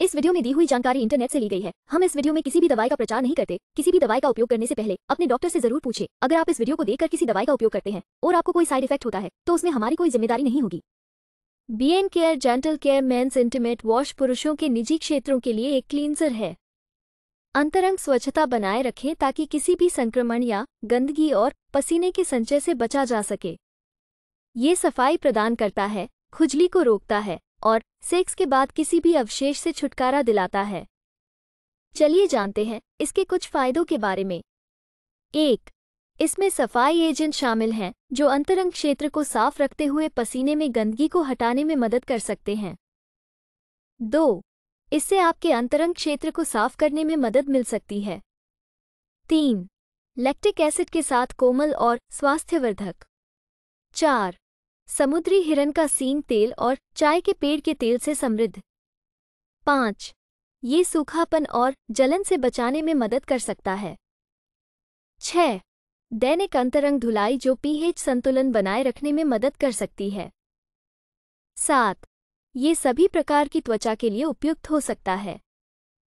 इस वीडियो में दी हुई जानकारी इंटरनेट से ली गई है हम इस वीडियो में किसी भी दवाई का प्रचार नहीं करते किसी भी दवाई का उपयोग करने से पहले अपने डॉक्टर से जरूर पूछे अगर आप इस वीडियो को देखकर किसी दवाई का उपयोग करते हैं और आपको कोई साइड इफेक्ट होता है तो उसमें हमारी कोई जिम्मेदारी नहीं होगी B N care gentle care men's intimate wash पुरुषों के निजी क्षेत्रों के लिए एक क्लींजर है अंतरंग स्वच्छता बनाए रखें ताकि किसी भी संक्रमण या गंदगी और पसीने के संचय से बचा जा सके ये सफाई प्रदान करता है खुजली को रोकता है और सेक्स के बाद किसी भी अवशेष से छुटकारा दिलाता है चलिए जानते हैं इसके कुछ फायदों के बारे में एक इसमें सफाई एजेंट शामिल हैं जो अंतरंग क्षेत्र को साफ रखते हुए पसीने में गंदगी को हटाने में मदद कर सकते हैं दो इससे आपके अंतरंग क्षेत्र को साफ करने में मदद मिल सकती है तीन लैक्टिक एसिड के साथ कोमल और स्वास्थ्यवर्धक चार समुद्री हिरन का सींग तेल और चाय के पेड़ के तेल से समृद्ध पाँच ये सूखापन और जलन से बचाने में मदद कर सकता है छ दैनिक अंतरंग धुलाई जो पीएच संतुलन बनाए रखने में मदद कर सकती है सात ये सभी प्रकार की त्वचा के लिए उपयुक्त हो सकता है